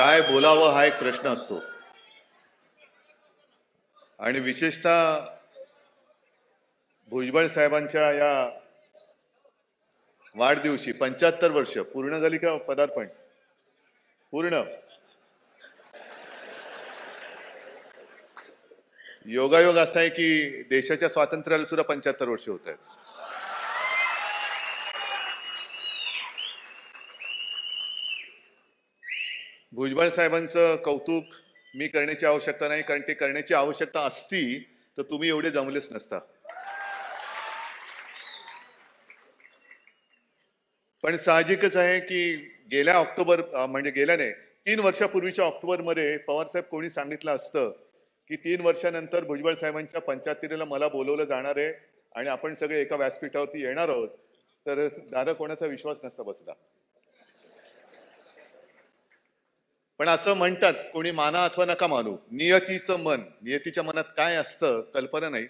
काय बोलावं हा एक प्रश्न असतो आणि विशेषतः भुजबळ साहेबांच्या या वाढदिवशी पंच्याहत्तर वर्ष पूर्ण झाली का पदार्पण पूर्ण योगायोग असा आहे की देशाच्या स्वातंत्र्याला सुद्धा पंच्याहत्तर वर्ष होत आहेत भुजबळ साहेबांचं कौतुक मी करण्याची आवश्यकता नाही कारण ते करण्याची आवश्यकता असती तर तुम्ही एवढे जमलेच नसता पण साहजिकच आहे की गेल्या ऑक्टोबर म्हणजे गेल्याने तीन वर्षापूर्वीच्या ऑक्टोबरमध्ये पवारसाहेब कोणी सांगितलं असतं की तीन वर्षानंतर भुजबळ साहेबांच्या पंचायतीला मला बोलवलं जाणार आहे आणि आपण सगळे एका व्यासपीठावरती येणार आहोत तर दादा कोणाचा विश्वास नसता बसला पण असं म्हणतात कोणी माना अथवा नका मानू नियतीचं मन नियतीच्या मनात काय असतं कल्पना नाही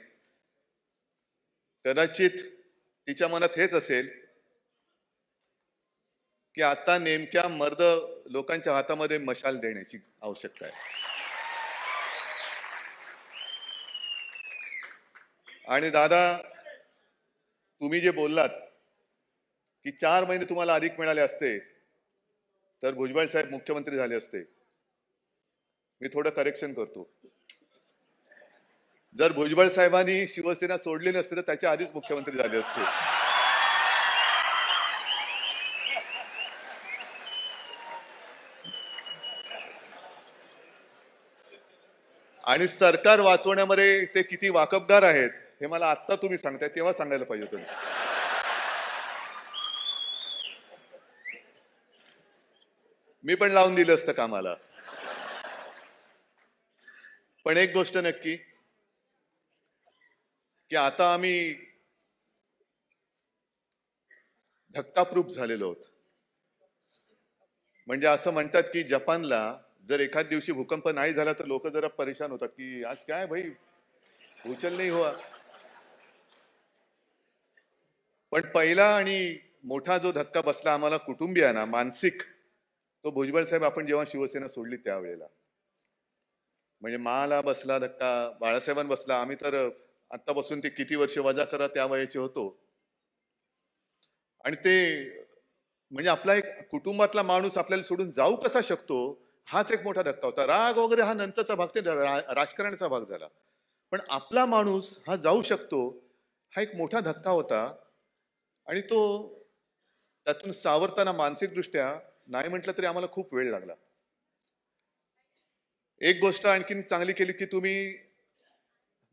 कदाचित तिच्या मनात हेच असेल की आता नेमक्या मर्द लोकांच्या हातामध्ये मशाल देण्याची आवश्यकता आहे आणि दादा तुम्ही जे बोललात की चार महिने तुम्हाला अधिक मिळाले असते तर भुजबळ साहेब मुख्यमंत्री झाले असते मी थोडं करेक्शन करतो जर भुजबळ साहेबांनी शिवसेना सोडली नसते तर त्याच्या आधीच मुख्यमंत्री झाले असते आणि सरकार वाचवण्यामध्ये ते किती वाकबदार आहेत हे मला आत्ता तुम्ही सांगताय तेव्हा सांगायला पाहिजे तुम्ही मी पण लावून दिलं असतं कामाला पण एक गोष्ट नक्की की आता आम्ही प्रूफ झालेलो आहोत म्हणजे असं म्हणतात की जपानला जर एखाद दिवशी भूकंप नाही झाला तर लोक जरा परेशान होतात की आज काय भाई भूचल नाही हुआ पण पहिला आणि मोठा जो धक्का बसला आम्हाला कुटुंबियांना मानसिक तो भुजबळ साहेब आपण जेव्हा शिवसेना सोडली त्यावेळेला म्हणजे माला बसला धक्का बाळासाहेबांना बसला आम्ही तर आतापासून ते किती वर्ष वजा करा त्या वयाचे होतो आणि ते म्हणजे आपला एक कुटुंबातला माणूस आपल्याला सोडून जाऊ कसा शकतो हाच एक मोठा धक्का होता राग वगैरे हा नंतरचा भाग ते राजकारणाचा भाग झाला पण आपला माणूस हा जाऊ शकतो हा एक मोठा धक्का होता आणि तो त्यातून सावरताना मानसिकदृष्ट्या नाही म्हटलं तरी आम्हाला खूप वेळ लागला एक गोष्ट आणखीन चांगली केली की तुम्ही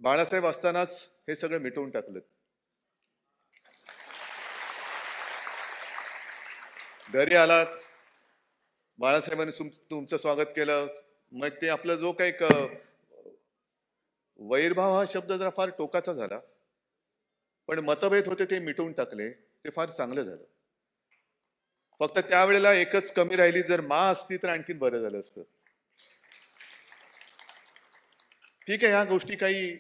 बाळासाहेब असतानाच हे सगळं मिटवून टाकलं घरी आलात बाळासाहेबांनी तुमचं स्वागत केलं मग ते आपला जो काही वैरभाव हा शब्द जरा फार टोकाचा झाला पण मतभेद होते ते मिटवून टाकले ते फार चांगलं झालं फक्त त्यावेळेला एकच कमी राहिली जर मा असती तर आणखीन बरं झालं असतं ठीक आहे ह्या गोष्टी काही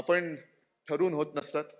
आपण ठरवून होत नसतात